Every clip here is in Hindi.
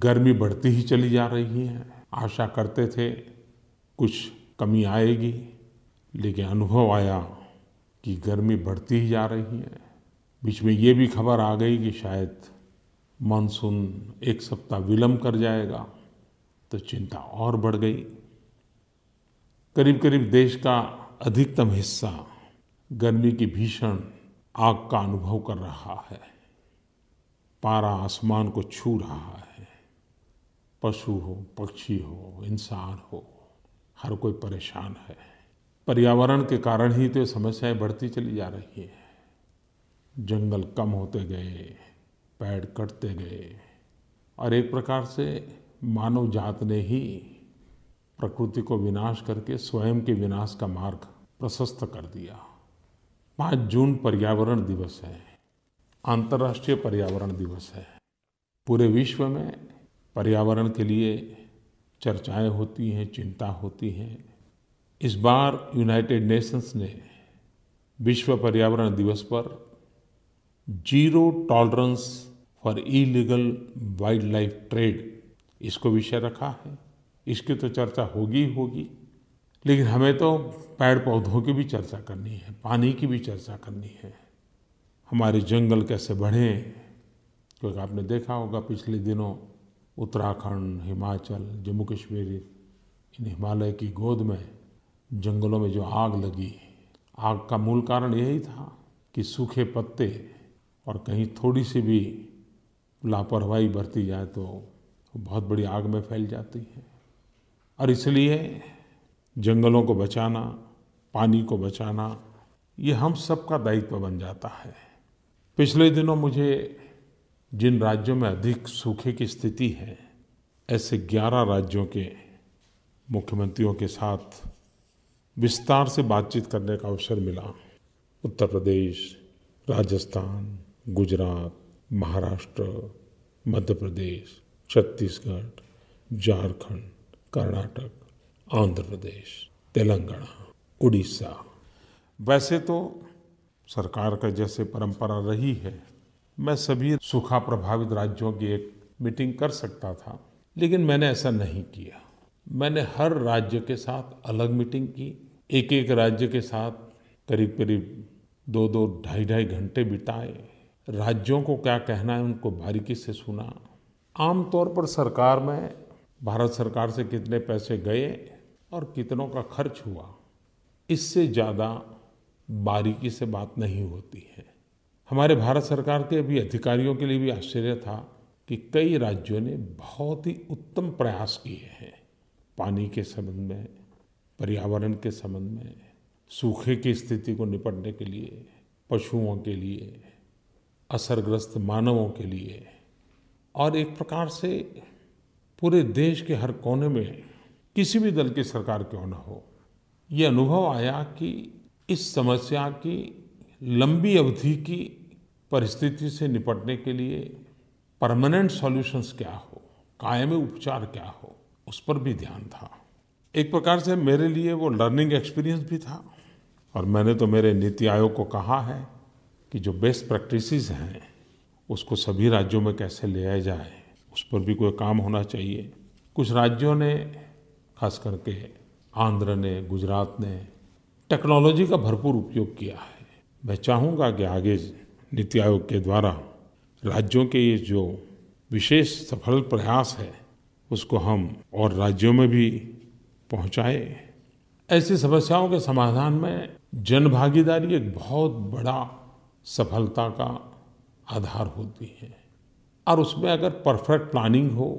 गर्मी बढ़ती ही चली जा रही है आशा करते थे कुछ कमी आएगी लेकिन अनुभव आया कि गर्मी बढ़ती ही जा रही है बीच में ये भी खबर आ गई कि शायद मानसून एक सप्ताह विलम्ब कर जाएगा तो चिंता और बढ़ गई करीब करीब देश का अधिकतम हिस्सा गर्मी की भीषण आग का अनुभव कर रहा है पारा आसमान को छू रहा है पशु हो पक्षी हो इंसान हो हर कोई परेशान है पर्यावरण के कारण ही तो समस्याएं बढ़ती चली जा रही हैं जंगल कम होते गए पेड़ कटते गए और एक प्रकार से मानव जात ने ही प्रकृति को विनाश करके स्वयं के विनाश का मार्ग प्रशस्त कर दिया पाँच जून पर्यावरण दिवस है अंतर्राष्ट्रीय पर्यावरण दिवस है पूरे विश्व में पर्यावरण के लिए चर्चाएं होती हैं चिंता होती हैं इस बार यूनाइटेड नेशंस ने विश्व पर्यावरण दिवस पर zero tolerance for illegal wildlife trade इसको विषय रखा है इसकी तो चर्चा होगी ही होगी लेकिन हमें तो पेड़ पौधों की भी चर्चा करनी है पानी की भी चर्चा करनी है हमारे जंगल कैसे बढ़ें क्योंकि आपने देखा होगा पिछले दिनों उत्तराखंड हिमाचल जम्मू कश्मीर इन हिमालय की गोद में जंगलों में जो आग लगी आग का मूल कारण यही था कि सूखे पत्ते और कहीं थोड़ी सी भी लापरवाही बरती जाए तो बहुत बड़ी आग में फैल जाती है और इसलिए जंगलों को बचाना पानी को बचाना ये हम सबका दायित्व बन जाता है पिछले दिनों मुझे जिन राज्यों में अधिक सूखे की स्थिति है ऐसे 11 राज्यों के मुख्यमंत्रियों के साथ विस्तार से बातचीत करने का अवसर मिला उत्तर प्रदेश राजस्थान गुजरात महाराष्ट्र मध्य प्रदेश छत्तीसगढ़ झारखंड कर्नाटक आंध्र प्रदेश तेलंगाना उड़ीसा वैसे तो सरकार का जैसे परंपरा रही है मैं सभी सूखा प्रभावित राज्यों की एक मीटिंग कर सकता था लेकिन मैंने ऐसा नहीं किया मैंने हर राज्य के साथ अलग मीटिंग की एक एक राज्य के साथ करीब करीब दो दो ढाई ढाई घंटे बिताए राज्यों को क्या कहना है उनको बारीकी से सुना आमतौर पर सरकार में भारत सरकार से कितने पैसे गए और कितनों का खर्च हुआ इससे ज़्यादा बारीकी से बात नहीं होती है हमारे भारत सरकार के भी अधिकारियों के लिए भी आश्चर्य था कि कई राज्यों ने बहुत ही उत्तम प्रयास किए हैं पानी के संबंध में पर्यावरण के संबंध में सूखे की स्थिति को निपटने के लिए पशुओं के लिए असरग्रस्त मानवों के लिए और एक प्रकार से पूरे देश के हर कोने में किसी भी दल की सरकार क्यों न हो ये अनुभव आया कि इस समस्या की लंबी अवधि की परिस्थिति से निपटने के लिए परमानेंट सॉल्यूशंस क्या हो कायमी उपचार क्या हो उस पर भी ध्यान था एक प्रकार से मेरे लिए वो लर्निंग एक्सपीरियंस भी था और मैंने तो मेरे नीति आयोग को कहा है कि जो बेस्ट प्रैक्टिसेस हैं उसको सभी राज्यों में कैसे ले आया जाए उस पर भी कोई काम होना चाहिए कुछ राज्यों ने खास करके आंध्र ने गुजरात ने टेक्नोलॉजी का भरपूर उपयोग किया है मैं चाहूँगा कि आगे नीति आयोग के द्वारा राज्यों के ये जो विशेष सफल प्रयास है उसको हम और राज्यों में भी पहुंचाए ऐसी समस्याओं के समाधान में जनभागीदारी एक बहुत बड़ा सफलता का आधार होती है और उसमें अगर परफेक्ट प्लानिंग हो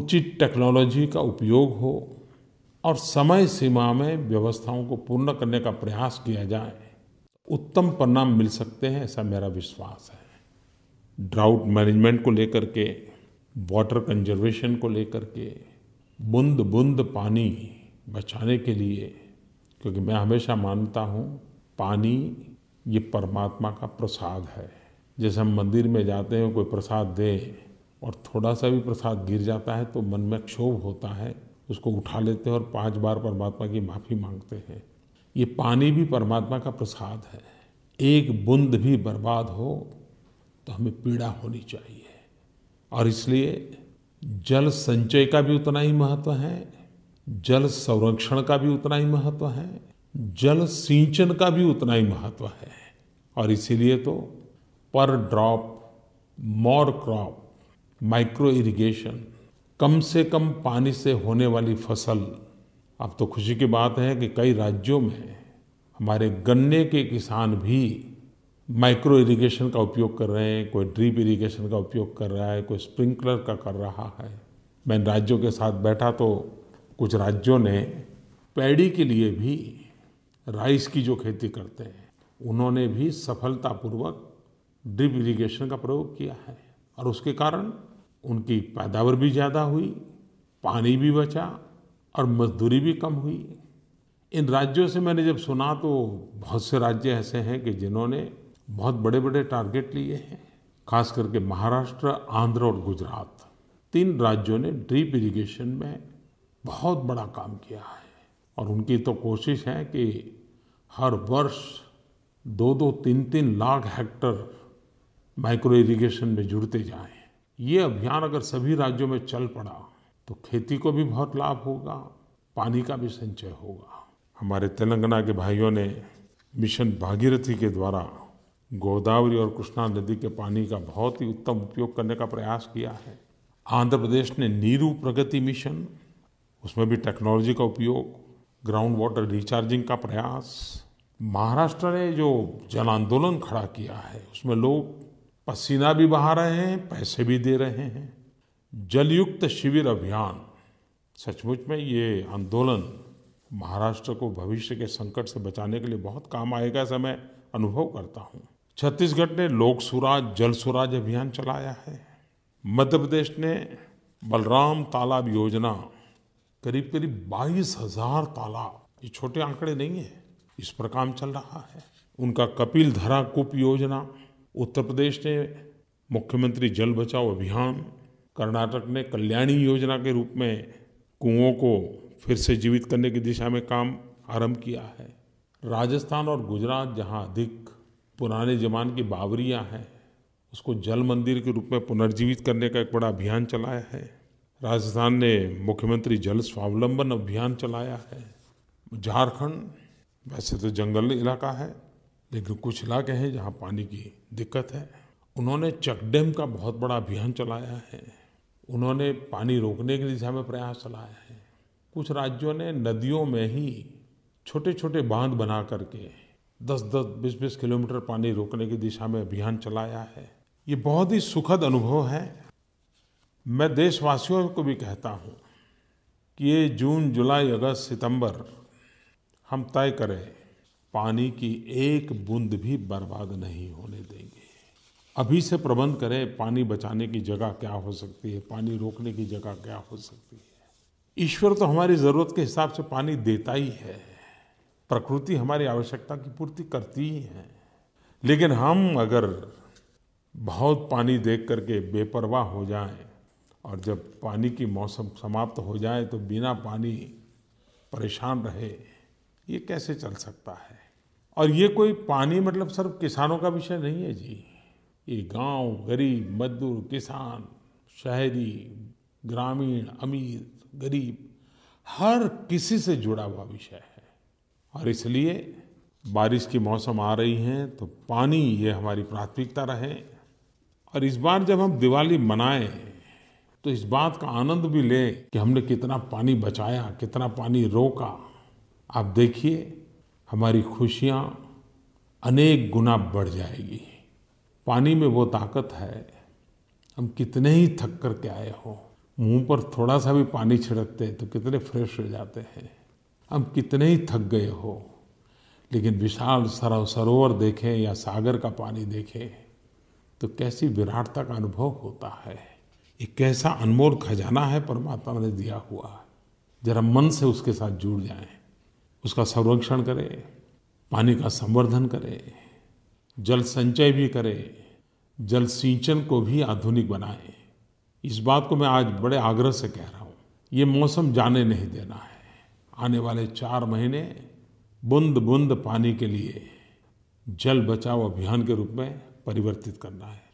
उचित टेक्नोलॉजी का उपयोग हो और समय सीमा में व्यवस्थाओं को पूर्ण करने का प्रयास किया जाए उत्तम परिणाम मिल सकते हैं ऐसा मेरा विश्वास है ड्राउट मैनेजमेंट को लेकर के वाटर कंजर्वेशन को लेकर के बुंद बूंद पानी बचाने के लिए क्योंकि मैं हमेशा मानता हूँ पानी ये परमात्मा का प्रसाद है जैसे हम मंदिर में जाते हैं कोई प्रसाद दे और थोड़ा सा भी प्रसाद गिर जाता है तो मन में क्षोभ होता है उसको उठा लेते हैं और पांच बार परमात्मा की माफ़ी मांगते हैं ये पानी भी परमात्मा का प्रसाद है एक बूंद भी बर्बाद हो तो हमें पीड़ा होनी चाहिए और इसलिए जल संचय का भी उतना ही महत्व है जल संरक्षण का भी उतना ही महत्व है जल सिंचन का भी उतना ही महत्व है और इसीलिए तो पर drop more crop micro irrigation कम से कम पानी से होने वाली फसल अब तो खुशी की बात है कि कई राज्यों में हमारे गन्ने के किसान भी माइक्रो इरिगेशन का उपयोग कर रहे हैं कोई ड्रिप इरिगेशन का उपयोग कर रहा है कोई स्प्रिंकलर का कर रहा है मैं राज्यों के साथ बैठा तो कुछ राज्यों ने पैडी के लिए भी राइस की जो खेती करते हैं उन्होंने भी सफलतापूर्वक ड्रिप इरिगेशन का प्रयोग किया है और उसके कारण उनकी पैदावार भी ज़्यादा हुई पानी भी बचा और मजदूरी भी कम हुई इन राज्यों से मैंने जब सुना तो बहुत से राज्य ऐसे हैं कि जिन्होंने बहुत बड़े बड़े टारगेट लिए हैं खास करके महाराष्ट्र आंध्र और गुजरात तीन राज्यों ने ड्रीप इरीगेशन में बहुत बड़ा काम किया है और उनकी तो कोशिश है कि हर वर्ष दो दो तीन तीन लाख हेक्टर माइक्रो इरीगेशन में जुड़ते जाएं ये अभियान अगर सभी राज्यों में चल पड़ा तो खेती को भी बहुत लाभ होगा पानी का भी संचय होगा हमारे तेलंगाना के भाइयों ने मिशन भागीरथी के द्वारा गोदावरी और कृष्णा नदी के पानी का बहुत ही उत्तम उपयोग करने का प्रयास किया है आंध्र प्रदेश ने नीरू प्रगति मिशन उसमें भी टेक्नोलॉजी का उपयोग ग्राउंड वाटर रिचार्जिंग का प्रयास महाराष्ट्र ने जो जन आंदोलन खड़ा किया है उसमें लोग पसीना भी बहा रहे हैं पैसे भी दे रहे हैं जलयुक्त शिविर अभियान सचमुच में ये आंदोलन महाराष्ट्र को भविष्य के संकट से बचाने के लिए बहुत काम आएगा ऐसा मैं अनुभव करता हूँ छत्तीसगढ़ ने लोक सुराज जल सुराज अभियान चलाया है मध्य प्रदेश ने बलराम तालाब योजना करीब करीब बाईस हजार तालाब ये छोटे आंकड़े नहीं है इस पर काम चल रहा है उनका कपिल धरा कुप योजना उत्तर प्रदेश ने मुख्यमंत्री जल बचाओ अभियान कर्नाटक ने कल्याणी योजना के रूप में कुओं को फिर से जीवित करने की दिशा में काम आरंभ किया है राजस्थान और गुजरात जहाँ अधिक पुराने जमान की बावरियाँ हैं उसको जल मंदिर के रूप में पुनर्जीवित करने का एक बड़ा अभियान चलाया है राजस्थान ने मुख्यमंत्री जल स्वावलंबन अभियान चलाया है झारखंड वैसे तो जंगल इलाका है लेकिन कुछ इलाके हैं जहाँ पानी की दिक्कत है उन्होंने चकडैम का बहुत बड़ा अभियान चलाया है उन्होंने पानी रोकने की दिशा में प्रयास चलाया है कुछ राज्यों ने नदियों में ही छोटे छोटे बांध बना करके दस दस बीस बीस किलोमीटर पानी रोकने की दिशा में अभियान चलाया है ये बहुत ही सुखद अनुभव है मैं देशवासियों को भी कहता हूँ कि ये जून जुलाई अगस्त सितंबर हम तय करें पानी की एक बूंद भी बर्बाद नहीं होने देंगे अभी से प्रबंध करें पानी बचाने की जगह क्या हो सकती है पानी रोकने की जगह क्या हो सकती है ईश्वर तो हमारी ज़रूरत के हिसाब से पानी देता ही है प्रकृति हमारी आवश्यकता की पूर्ति करती ही है लेकिन हम अगर बहुत पानी देख करके बेपरवाह हो जाएं और जब पानी की मौसम समाप्त हो जाए तो बिना पानी परेशान रहे ये कैसे चल सकता है और ये कोई पानी मतलब सिर्फ किसानों का विषय नहीं है जी ये गांव गरीब मजदूर किसान शहरी ग्रामीण अमीर गरीब हर किसी से जुड़ा हुआ विषय है और इसलिए बारिश की मौसम आ रही है तो पानी ये हमारी प्राथमिकता रहे और इस बार जब हम दिवाली मनाएं तो इस बात का आनंद भी लें कि हमने कितना पानी बचाया कितना पानी रोका आप देखिए हमारी खुशियाँ अनेक गुना बढ़ जाएगी पानी में वो ताकत है हम कितने ही थक कर के आए हों मुंह पर थोड़ा सा भी पानी छिड़कते हैं तो कितने फ्रेश हो जाते हैं हम कितने ही थक गए हो लेकिन विशाल सरो सरोवर देखें या सागर का पानी देखें तो कैसी विराटता का अनुभव होता है एक कैसा अनमोल खजाना है परमात्मा ने दिया हुआ जरा मन से उसके साथ जुड़ जाएं, उसका संरक्षण करें पानी का संवर्धन करें जल संचय भी करें जल सिंचन को भी आधुनिक बनाएं इस बात को मैं आज बड़े आग्रह से कह रहा हूँ ये मौसम जाने नहीं देना है आने वाले चार महीने बूंद बूंद पानी के लिए जल बचाव अभियान के रूप में परिवर्तित करना है